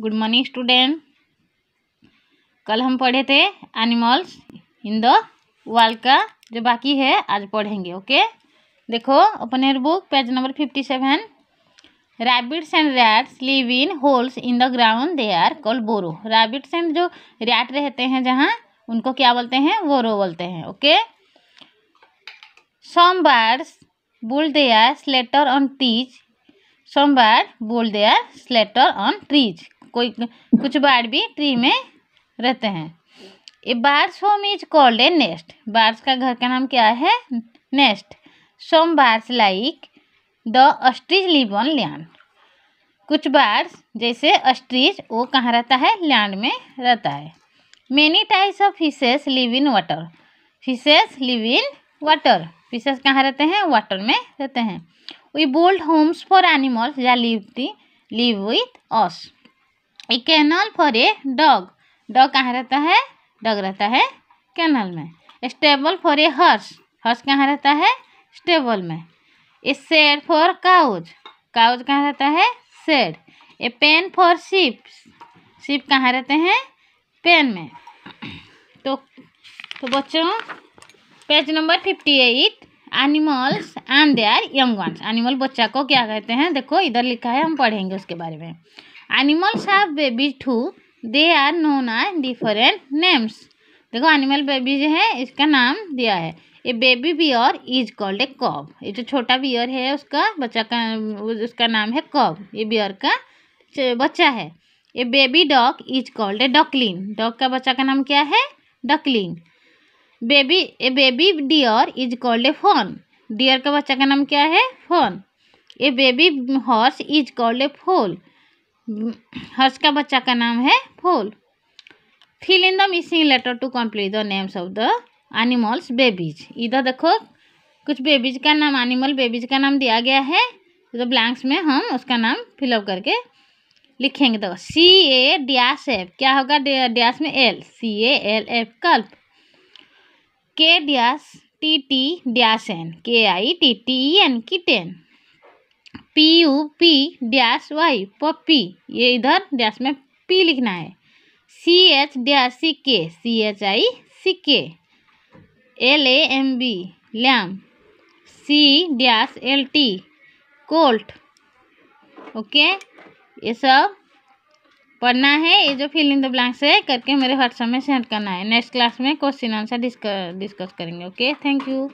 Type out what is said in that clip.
good morning student कल हम पढ़े थे एनिमल्स इन द वर्ल्ड का जो बाकी है आज पढ़ेंगे ओके देखो open your book page number fifty seven rabbits and rats live in holes in the ground they are call burrow rabbits and जो रैट रहते हैं जहाँ उनको क्या बोलते हैं वोरो बोलते हैं okay some birds build their shelter on trees some bird build their shelter on trees कोई कुछ बार भी ट्री में रहते हैं a bird's home is called a nest birds का घर का नाम क्या है nest some birds like the ostriches live on land कुछ बार्स जैसे अस्ट्रीज वो कहाँ रहता है लैंड में रहता है many types of fishes live in water fishes live in water fishes कहाँ रहते हैं वाटर में रहते हैं we build homes for animals या live the live with us a kennel for a dog dog कहाँ रहता है डॉग रहता है कैनल में stable for a horse horse कहाँ रहता है स्टेबल में a shed for cows cows कहाँ रहता है shed a pen for ship sheep कहाँ रहते हैं पेन में तो तो बच्चों page number fifty eight animals and their young ones animal बच्चा को क्या कहते हैं देखो इधर लिखा है हम पढ़ेंगे उसके बारे में animals have baby too they are known are different names देखो एनिमल बेबी जो है इसका नाम दिया है ये baby bear is called a cub ये जो छोटा बियर है उसका बच्चा का उसका नाम है कॉब ये बियर का बच्चा है a baby dog is called a duckling dog का बच्चा का नाम क्या है duckling baby a baby deer is called a fawn deer का बच्चा का नाम क्या है fawn a baby horse is called a foal horse का बच्चा का नाम है foal fill in the missing letter to complete the names of the animals babies इधर देखो कुछ बेबीज का नाम एनिमल बेबीज का नाम दिया गया है तो ब्लैंक्स में हम उसका नाम फिलअप करके लिखेंगे देखो सी ए डैश एफ क्या होगा डैश में L C A L F calf के dash T T dash N K I T T N N kitten P U P dash Y puppy ये इधर डैश में पी लिखना है सी एच डैश सी के C H I C K L A M B lam C dash L T colt okay ये सब पढ़ना है ये जो फिल इन द ब्लैंक से करके मेरे व्हाट्सएप में सेंड करना है नेक्स्ट क्लास में क्वेश्चन आंसर डिस्कस डिस्कस करेंगे ओके थैंक यू